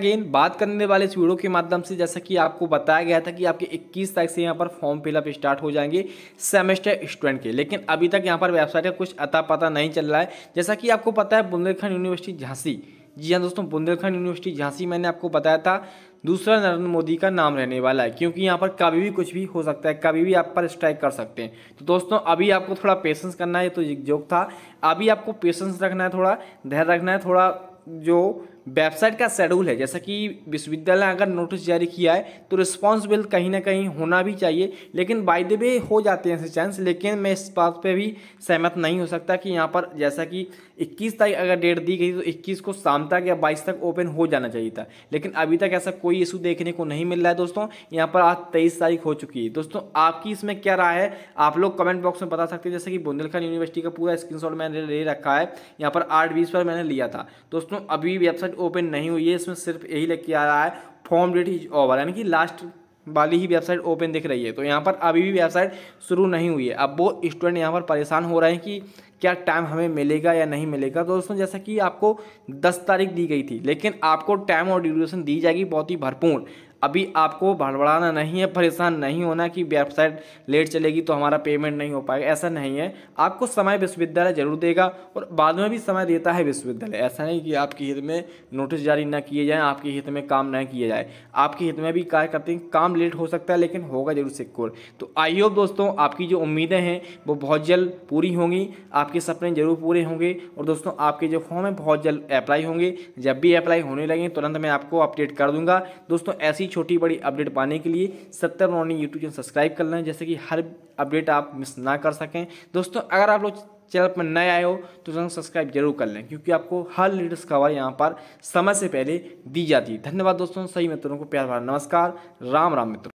again बात करने वाले इस वीडियो के माध्यम से जैसा कि आपको बताया गया था कि आपके 21 तारीख से यहाँ पर फॉर्म फिलअप स्टार्ट हो जाएंगे सेमेस्टर स्टूडेंट के लेकिन अभी तक यहाँ पर वेबसाइट का कुछ अता पता नहीं चल रहा है जैसा कि आपको पता है बुंदेलखंड यूनिवर्सिटी झांसी जी हाँ दोस्तों बुंदेलखंड यूनिवर्सिटी झांसी मैंने आपको बताया था दूसरा नरेंद्र मोदी का नाम रहने वाला है क्योंकि यहाँ पर कभी भी कुछ भी हो सकता है कभी भी आप पर स्ट्राइक कर सकते हैं तो दोस्तों अभी आपको थोड़ा पेशेंस करना है तो जोक था अभी आपको पेशेंस रखना है थोड़ा धैर्य रखना है थोड़ा जो वेबसाइट का शेड्यूल है जैसा कि विश्वविद्यालय अगर नोटिस जारी किया है तो रिस्पॉन्सिबल कहीं ना कहीं होना भी चाहिए लेकिन बाय द वे हो जाते हैं ऐसे चांस लेकिन मैं इस बात पे भी सहमत नहीं हो सकता कि यहाँ पर जैसा कि 21 तारीख अगर डेट दी गई तो 21 को शाम तक या 22 तक ओपन हो जाना चाहिए था लेकिन अभी तक ऐसा कोई इशू देखने को नहीं मिल रहा है दोस्तों यहाँ पर आज तेईस तारीख हो चुकी है दोस्तों आपकी इसमें क्या राय है आप लोग कमेंट बॉक्स में बता सकते हैं जैसे कि बुंदेलखंड यूनिवर्सिटी का पूरा स्क्रीन मैंने ले रखा है यहाँ पर आठ बीस पर मैंने लिया था दोस्तों अभी वेबसाइट वेबसाइट ओपन नहीं हुई है इसमें सिर्फ यही लग के आ रहा है फॉर्म डेट इज ओवर यानी कि लास्ट वाली ही वेबसाइट ओपन दिख रही है तो यहाँ पर अभी भी वेबसाइट शुरू नहीं हुई है अब वो स्टूडेंट यहाँ पर परेशान हो रहे हैं कि क्या टाइम हमें मिलेगा या नहीं मिलेगा तो दोस्तों जैसा कि आपको 10 तारीख दी गई थी लेकिन आपको टाइम और ड्यूरेशन दी जाएगी बहुत ही भरपूर अभी आपको भड़बड़ाना नहीं है परेशान नहीं होना कि वेबसाइट लेट चलेगी तो हमारा पेमेंट नहीं हो पाएगा ऐसा नहीं है आपको समय विश्वविद्यालय ज़रूर देगा और बाद में भी समय देता है विश्वविद्यालय ऐसा नहीं कि आपके हित में नोटिस जारी ना किए जाएँ आपके हित में काम ना किया जाए आपके हित में भी कार्य करते हैं काम लेट हो सकता है लेकिन होगा जरूर सिक्योर तो आई होप दोस्तों आपकी जो उम्मीदें हैं वो बहुत जल्द पूरी होंगी आपके सपने ज़रूर पूरे होंगे और दोस्तों आपके जो फॉर्म है बहुत जल्द अप्लाई होंगे जब भी अप्लाई होने लगें तुरंत मैं आपको अपडेट कर दूँगा दोस्तों ऐसी छोटी बड़ी अपडेट पाने के लिए सत्तर मॉर्निंग यूट्यूब चैनल सब्सक्राइब कर लें जैसे कि हर अपडेट आप मिस ना कर सकें दोस्तों अगर आप लोग चैनल पर नए आए हो तो चैनल सब्सक्राइब जरूर कर लें क्योंकि आपको हर लेटेस्ट खबर यहाँ पर समय से पहले दी जाती है धन्यवाद दोस्तों सही मित्रों को प्यार भार नमस्कार राम राम मित्रों